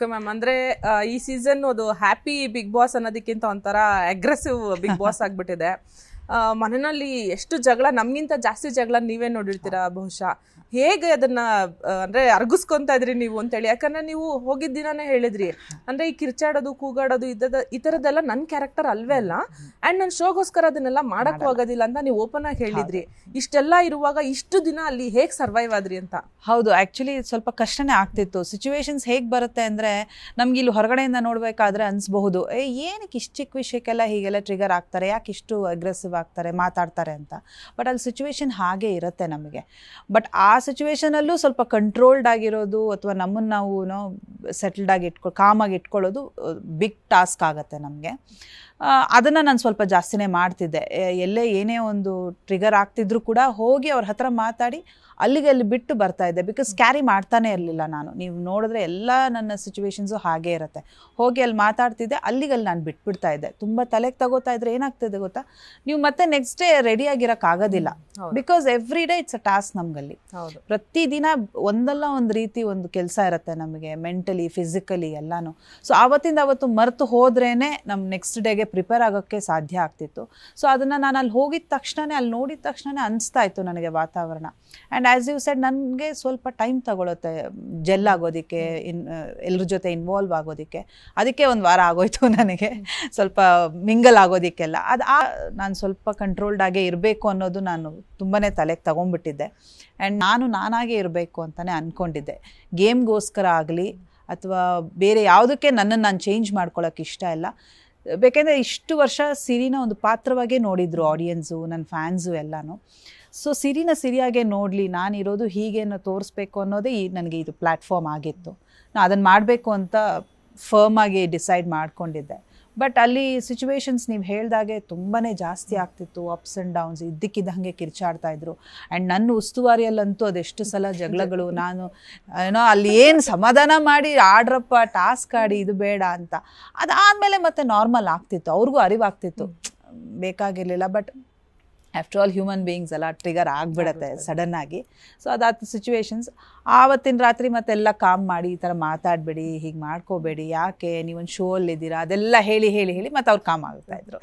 okay ma'am ಅಂದ್ರೆ ಈ season ಅದು ಹ್ಯಾಪಿ ಬಿಗ್ ಬಾಸ್ ಅನ್ನೋದಕ್ಕಿಂತ ಒಂಥರ ಅಗ್ರೆಸಿವ್ ಬಿಗ್ ಬಾಸ್ ಆಗ್ಬಿಟ್ಟಿದೆ ಮನೆಯಲ್ಲಿ ಎಷ್ಟು ಜಗಳ ನಮಗಿಂತ ಜಾಸ್ತಿ ಜಗಳ ನೀವೇ ನೋಡಿರ್ತೀರಾ ಬಹುಶಃ ಹೇಗೆ ಅದನ್ನ ಅಂದ್ರೆ ಅರ್ಗಿಸ್ಕೊಂತ ಇದ್ರಿ ನೀವು ಅಂತೇಳಿ ಯಾಕಂದ್ರೆ ನೀವು ಹೋಗಿದ್ದ ದಿನಾನೇ ಹೇಳಿದ್ರಿ ಅಂದ್ರೆ ಈ ಕಿರ್ಚಾಡೋದು ಕೂಗಾಡೋದು ಇದ್ದದ ಈ ಥರದ್ದೆಲ್ಲ ನನ್ನ ಕ್ಯಾರೆಕ್ಟರ್ ಅಲ್ವೇ ಅಲ್ಲ ಅಂಡ್ ನನ್ನ ಶೋಗೋಸ್ಕರ ಅದನ್ನೆಲ್ಲ ಮಾಡಕ್ ಹೋಗೋದಿಲ್ಲ ಅಂತ ನೀವು ಓಪನ್ ಆಗಿ ಹೇಳಿದ್ರಿ ಇಷ್ಟೆಲ್ಲ ಇರುವಾಗ ಇಷ್ಟು ದಿನ ಅಲ್ಲಿ ಹೇಗೆ ಸರ್ವೈವ್ ಆದ್ರಿ ಅಂತ ಹೌದು ಆಕ್ಚುಲಿ ಸ್ವಲ್ಪ ಕಷ್ಟನೇ ಆಗ್ತಿತ್ತು ಸಿಚುವೇಶನ್ಸ್ ಹೇಗೆ ಬರುತ್ತೆ ಅಂದ್ರೆ ನಮ್ಗೆ ಇಲ್ಲಿ ಹೊರಗಡೆಯಿಂದ ನೋಡಬೇಕಾದ್ರೆ ಏ ಏನಕ್ಕೆ ಇಷ್ಟು ಚಿಕ್ಕ ವಿಷಯಕ್ಕೆಲ್ಲ ಹೀಗೆಲ್ಲ ಟ್ರಿಗರ್ ಆಗ್ತಾರೆ ಯಾಕೆ ಇಷ್ಟು ಅಗ್ರೆಸಿವ್ ಆಗ್ತಾರೆ ಮಾತಾಡ್ತಾರೆ ಅಂತ ಬಟ್ ಅಲ್ಲಿ ಸಿಚುವೇಶನ್ ಹಾಗೆ ಇರುತ್ತೆ ನಮಗೆ ಬಟ್ ಆ ಸಿಚುವೇಶನಲ್ಲೂ ಸ್ವಲ್ಪ ಕಂಟ್ರೋಲ್ಡ್ ಆಗಿರೋದು ಅಥವಾ ನಮ್ಮನ್ನು ನಾವು ಸೆಟಲ್ಡ್ ಆಗಿ ಇಟ್ಕೊ ಕಾಮಾಗಿ ಇಟ್ಕೊಳ್ಳೋದು ಬಿಗ್ ಟಾಸ್ಕ್ ಆಗುತ್ತೆ ನಮಗೆ ಅದನ್ನು ನಾನು ಸ್ವಲ್ಪ ಜಾಸ್ತಿನೇ ಮಾಡ್ತಿದ್ದೆ ಎಲ್ಲೇ ಏನೇ ಒಂದು ಟ್ರಿಗರ್ ಆಗ್ತಿದ್ರು ಕೂಡ ಹೋಗಿ ಅವ್ರ ಹತ್ರ ಮಾತಾಡಿ ಅಲ್ಲಿಗೆ ಅಲ್ಲಿ ಬಿಟ್ಟು ಬರ್ತಾ ಇದ್ದೆ ಬಿಕಾಸ್ ಕ್ಯಾರಿ ಮಾಡ್ತಾನೆ ಇರಲಿಲ್ಲ ನಾನು ನೀವು ನೋಡಿದ್ರೆ ಎಲ್ಲ ನನ್ನ ಸಿಚುವೇಶನ್ಸು ಹಾಗೇ ಇರುತ್ತೆ ಹೋಗಿ ಅಲ್ಲಿ ಮಾತಾಡ್ತಿದ್ದೆ ಅಲ್ಲಿಗೆ ಅಲ್ಲಿ ನಾನು ಬಿಟ್ಬಿಡ್ತಾ ಇದ್ದೆ ತುಂಬ ತಲೆಗೆ ತಗೋತಾ ಇದ್ರೆ ಏನಾಗ್ತಿದೆ ಗೊತ್ತಾ ನೀವು ಮತ್ತೆ ನೆಕ್ಸ್ಟ್ ಡೇ ರೆಡಿ ಆಗಿರೋಕ್ಕಾಗೋದಿಲ್ಲ because every day it's a task ನಮಗಲ್ಲಿ ಪ್ರತಿದಿನ ಒಂದಲ್ಲ ಒಂದು ರೀತಿ ಒಂದು ಕೆಲಸ ಇರುತ್ತೆ ನಮಗೆ ಮೆಂಟಲಿ ಫಿಸಿಕಲಿ ಎಲ್ಲಾನು ಸೊ ಆವತ್ತಿಂದ ಅವತ್ತು ಮರೆತು ಹೋದ್ರೇನೆ ನಮ್ಮ ನೆಕ್ಸ್ಟ್ ಡೇಗೆ ಪ್ರಿಪೇರ್ ಆಗೋಕ್ಕೆ ಸಾಧ್ಯ ಆಗ್ತಿತ್ತು ಸೊ ಅದನ್ನು ನಾನು ಅಲ್ಲಿ ಹೋಗಿದ ತಕ್ಷಣವೇ ಅಲ್ಲಿ ನೋಡಿದ ತಕ್ಷಣವೇ ಅನಿಸ್ತಾ ಇತ್ತು ನನಗೆ ವಾತಾವರಣ ಆ್ಯಂಡ್ ಆ್ಯಸ್ ಯು ಸೆಡ್ ನನಗೆ ಸ್ವಲ್ಪ ಟೈಮ್ ತಗೊಳುತ್ತೆ ಜೆಲ್ ಆಗೋದಕ್ಕೆ ಇನ್ ಎಲ್ಲರ ಜೊತೆ ಇನ್ವಾಲ್ವ್ ಆಗೋದಕ್ಕೆ ಅದಕ್ಕೆ ಒಂದು ವಾರ ಆಗೋಯ್ತು ನನಗೆ ಸ್ವಲ್ಪ ಮಿಂಗಲ್ ಆಗೋದಕ್ಕೆಲ್ಲ ಅದು ಆ ನಾನು ಸ್ವಲ್ಪ ಕಂಟ್ರೋಲ್ಡ್ ಆಗೇ ಇರಬೇಕು ಅನ್ನೋದು ನಾನು ತುಂಬಾ ತಲೆಗೆ ತಗೊಂಡ್ಬಿಟ್ಟಿದ್ದೆ ಆ್ಯಂಡ್ ನಾನು ನಾನಾಗೇ ಇರಬೇಕು ಅಂತಲೇ ಅಂದ್ಕೊಂಡಿದ್ದೆ ಗೇಮ್ಗೋಸ್ಕರ ಆಗಲಿ ಅಥವಾ ಬೇರೆ ಯಾವುದಕ್ಕೆ ನನ್ನನ್ನು ನಾನು ಚೇಂಜ್ ಮಾಡ್ಕೊಳ್ಳೋಕೆ ಇಷ್ಟ ಇಲ್ಲ ಬೇಕೆಂದರೆ ಇಷ್ಟು ವರ್ಷ ಸಿರಿನ ಒಂದು ಪಾತ್ರವಾಗೇ ನೋಡಿದರು ಆಡಿಯನ್ಸು ನನ್ನ ಫ್ಯಾನ್ಸು ಎಲ್ಲನೂ ಸೊ ಸಿರಿನ ಸಿರಿಯಾಗೆ ನೋಡಲಿ ನಾನಿರೋದು ಹೀಗೇನ ತೋರಿಸ್ಬೇಕು ಅನ್ನೋದೇ ಈ ನನಗೆ ಇದು ಪ್ಲ್ಯಾಟ್ಫಾರ್ಮ್ ಆಗಿತ್ತು ನಾನು ಅದನ್ನು ಮಾಡಬೇಕು ಅಂತ ಫರ್ಮ್ ಆಗಿ ಡಿಸೈಡ್ ಮಾಡಿಕೊಂಡಿದ್ದೆ ಬಟ್ ಅಲ್ಲಿ ಸಿಚುವೇಶನ್ಸ್ ನೀವು ಹೇಳ್ದಾಗೆ ತುಂಬಾ ಜಾಸ್ತಿ ಆಗ್ತಿತ್ತು ಅಪ್ಸ್ ಆ್ಯಂಡ್ ಡೌನ್ಸ್ ಹಾಗೆ ಕಿರ್ಚಾಡ್ತಾ ಇದ್ರು ಆ್ಯಂಡ್ ನನ್ನ ಉಸ್ತುವಾರಿಯಲ್ಲಂತೂ ಅದೆಷ್ಟು ಸಲ ಜಗಳಗಳು ನಾನು ಏನೋ ಅಲ್ಲಿ ಏನು ಸಮಾಧಾನ ಮಾಡಿ ಆಡ್ರಪ್ಪ ಟಾಸ್ಕ್ ಆಡಿ ಇದು ಬೇಡ ಅಂತ ಅದಾದಮೇಲೆ ಮತ್ತೆ ನಾರ್ಮಲ್ ಆಗ್ತಿತ್ತು ಅವ್ರಿಗೂ ಅರಿವಾಗ್ತಿತ್ತು ಬೇಕಾಗಿರಲಿಲ್ಲ but after all human beings ಎಲ್ಲ ಟ್ರಿಗರ್ ಆಗಿಬಿಡತ್ತೆ ಸಡನ್ ಆಗಿ ಸೊ ಅದಾದ ಸಿಚುವೇಶನ್ಸ್ ಆವತ್ತಿನ ರಾತ್ರಿ ಮತ್ತೆಲ್ಲ ಕಾಮ್ ಮಾಡಿ ಈ ಥರ ಮಾತಾಡಬೇಡಿ ಹೀಗೆ ಮಾಡ್ಕೋಬೇಡಿ ಯಾಕೆ ನೀವೊಂದು ಶೋ ಅಲ್ಲಿದ್ದೀರಾ ಅದೆಲ್ಲ ಹೇಳಿ ಹೇಳಿ ಹೇಳಿ ಮತ್ತೆ ಅವ್ರು ಕಾಮ್ ಆಗ್ತಾಯಿದ್ರು